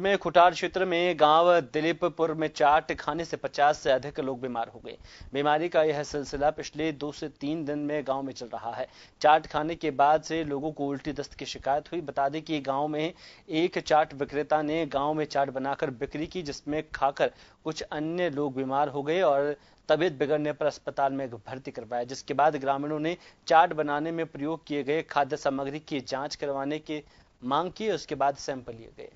में खुटार क्षेत्र में गांव दिलीपपुर में चाट खाने से 50 से अधिक लोग बीमार हो गए बीमारी का यह सिलसिला पिछले दो से तीन दिन में गांव में चल रहा है चाट खाने के बाद से लोगों को उल्टी दस्त की शिकायत हुई बता दें कि गांव में एक चाट विक्रेता ने गांव में चाट बनाकर बिक्री की जिसमें खाकर कुछ अन्य लोग बीमार हो गए और तबियत बिगड़ने पर अस्पताल में भर्ती करवाया जिसके बाद ग्रामीणों ने चाट बनाने में प्रयोग किए गए खाद्य सामग्री की जाँच करवाने की मांग की उसके बाद सैंपल लिए गए